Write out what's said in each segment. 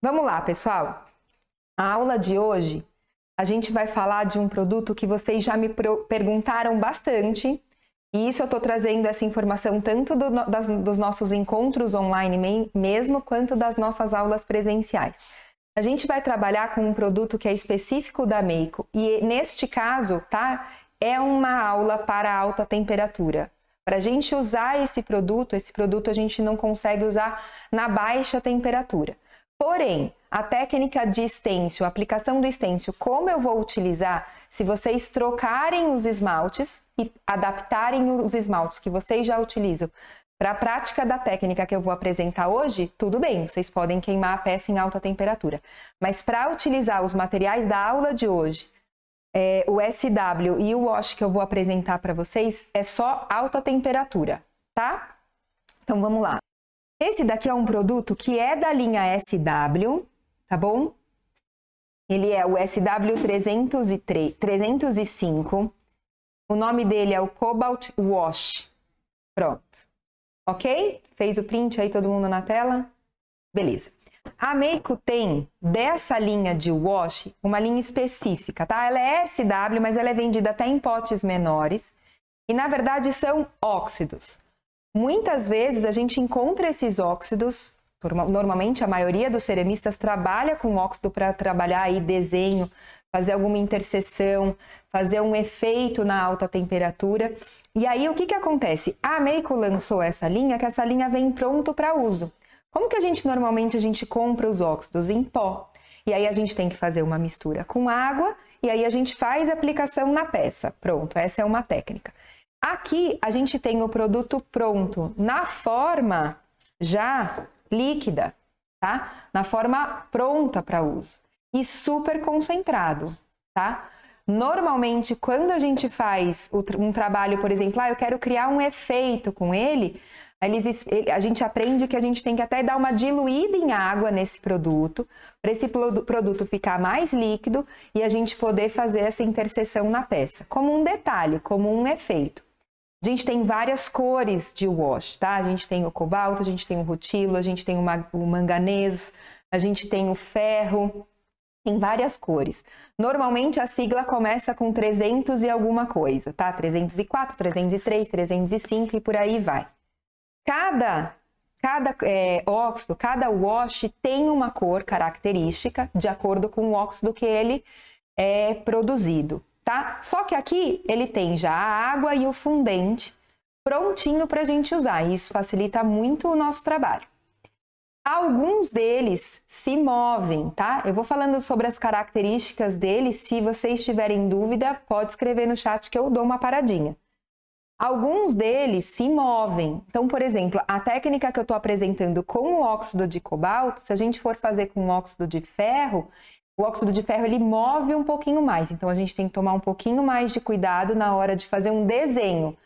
Vamos lá, pessoal. A aula de hoje a gente vai falar de um produto que vocês já me perguntaram bastante. E isso eu estou trazendo essa informação tanto do, das, dos nossos encontros online mesmo, quanto das nossas aulas presenciais. A gente vai trabalhar com um produto que é específico da Meiko e neste caso, tá? É uma aula para alta temperatura. Para a gente usar esse produto, esse produto a gente não consegue usar na baixa temperatura. Porém, a técnica de estêncil, a aplicação do estêncil, como eu vou utilizar, se vocês trocarem os esmaltes e adaptarem os esmaltes que vocês já utilizam para a prática da técnica que eu vou apresentar hoje, tudo bem, vocês podem queimar a peça em alta temperatura. Mas para utilizar os materiais da aula de hoje, é, o SW e o wash que eu vou apresentar para vocês é só alta temperatura, tá? Então vamos lá. Esse daqui é um produto que é da linha SW, tá bom? Ele é o SW305. O nome dele é o Cobalt Wash. Pronto. Ok? Fez o print aí todo mundo na tela? Beleza. A Meiko tem dessa linha de wash uma linha específica, tá? Ela é SW, mas ela é vendida até em potes menores. E na verdade são óxidos. Muitas vezes a gente encontra esses óxidos, normalmente a maioria dos ceramistas trabalha com óxido para trabalhar aí desenho, fazer alguma interseção, fazer um efeito na alta temperatura. E aí o que, que acontece? A Meico lançou essa linha, que essa linha vem pronto para uso. Como que a gente normalmente a gente compra os óxidos em pó? E aí a gente tem que fazer uma mistura com água e aí a gente faz a aplicação na peça. Pronto, essa é uma técnica. Aqui a gente tem o produto pronto na forma já líquida, tá? Na forma pronta para uso e super concentrado, tá? Normalmente, quando a gente faz um trabalho, por exemplo, ah, eu quero criar um efeito com ele, eles, a gente aprende que a gente tem que até dar uma diluída em água nesse produto, para esse produto ficar mais líquido e a gente poder fazer essa interseção na peça, como um detalhe, como um efeito. A gente tem várias cores de wash, tá? A gente tem o cobalto, a gente tem o rutilo, a gente tem o manganês, a gente tem o ferro, tem várias cores. Normalmente a sigla começa com 300 e alguma coisa, tá? 304, 303, 305 e por aí vai. Cada cada é, óxido, cada wash tem uma cor característica de acordo com o óxido que ele é produzido tá? Só que aqui ele tem já a água e o fundente prontinho para a gente usar. isso facilita muito o nosso trabalho. Alguns deles se movem, tá? Eu vou falando sobre as características deles. Se vocês tiverem dúvida, pode escrever no chat que eu dou uma paradinha. Alguns deles se movem. Então, por exemplo, a técnica que eu estou apresentando com o óxido de cobalto, se a gente for fazer com óxido de ferro, o óxido de ferro ele move um pouquinho mais, então a gente tem que tomar um pouquinho mais de cuidado na hora de fazer um desenho.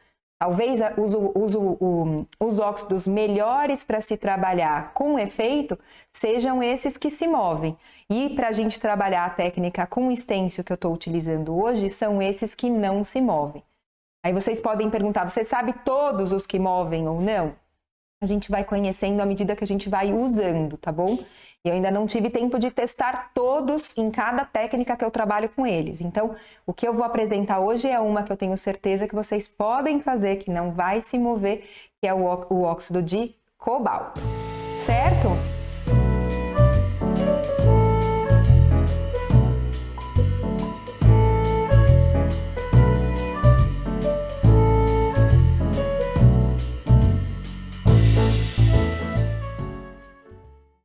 Talvez ah, uso, os óxidos melhores para se trabalhar com efeito sejam esses que se movem. E para a gente trabalhar a técnica com estêncil que eu estou utilizando hoje, são esses que não se movem. Aí vocês podem perguntar: você sabe todos os que movem ou não? a gente vai conhecendo à medida que a gente vai usando, tá bom? Eu ainda não tive tempo de testar todos em cada técnica que eu trabalho com eles. Então, o que eu vou apresentar hoje é uma que eu tenho certeza que vocês podem fazer, que não vai se mover, que é o óxido de cobalto, certo?